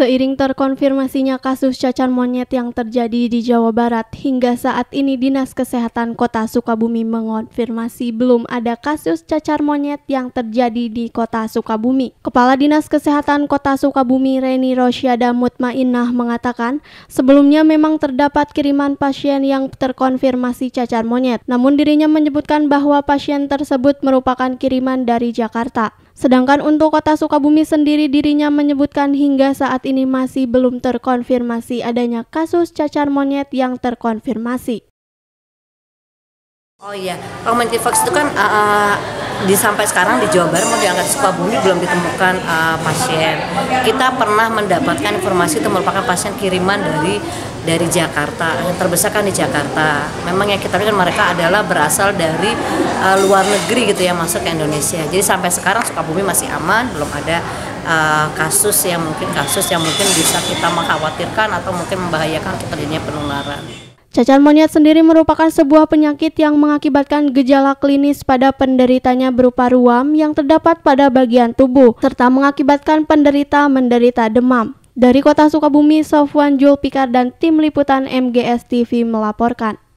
Seiring terkonfirmasinya kasus cacar monyet yang terjadi di Jawa Barat, hingga saat ini Dinas Kesehatan Kota Sukabumi mengonfirmasi belum ada kasus cacar monyet yang terjadi di Kota Sukabumi. Kepala Dinas Kesehatan Kota Sukabumi Reni Rosyada Mutmainah mengatakan, sebelumnya memang terdapat kiriman pasien yang terkonfirmasi cacar monyet, namun dirinya menyebutkan bahwa pasien tersebut merupakan kiriman dari Jakarta. Sedangkan untuk kota Sukabumi sendiri dirinya menyebutkan hingga saat ini masih belum terkonfirmasi adanya kasus cacar monyet yang terkonfirmasi. Oh iya, Romantic Fox itu kan uh, di sampai sekarang di Jawa Barat mau diangkat Sukabumi belum ditemukan uh, pasien. Kita pernah mendapatkan informasi itu merupakan pasien kiriman dari dari Jakarta yang terbesar kan di Jakarta memang yang kita lihat mereka adalah berasal dari uh, luar negeri gitu ya masuk ke Indonesia jadi sampai sekarang Sukabumi masih aman belum ada uh, kasus yang mungkin kasus yang mungkin bisa kita mengkhawatirkan atau mungkin membahayakan terjadinya penularan Cacar monyet sendiri merupakan sebuah penyakit yang mengakibatkan gejala klinis pada penderitanya berupa ruam yang terdapat pada bagian tubuh, serta mengakibatkan penderita menderita demam. Dari kota Sukabumi, Sofwan Julpikar dan tim liputan MGS TV melaporkan.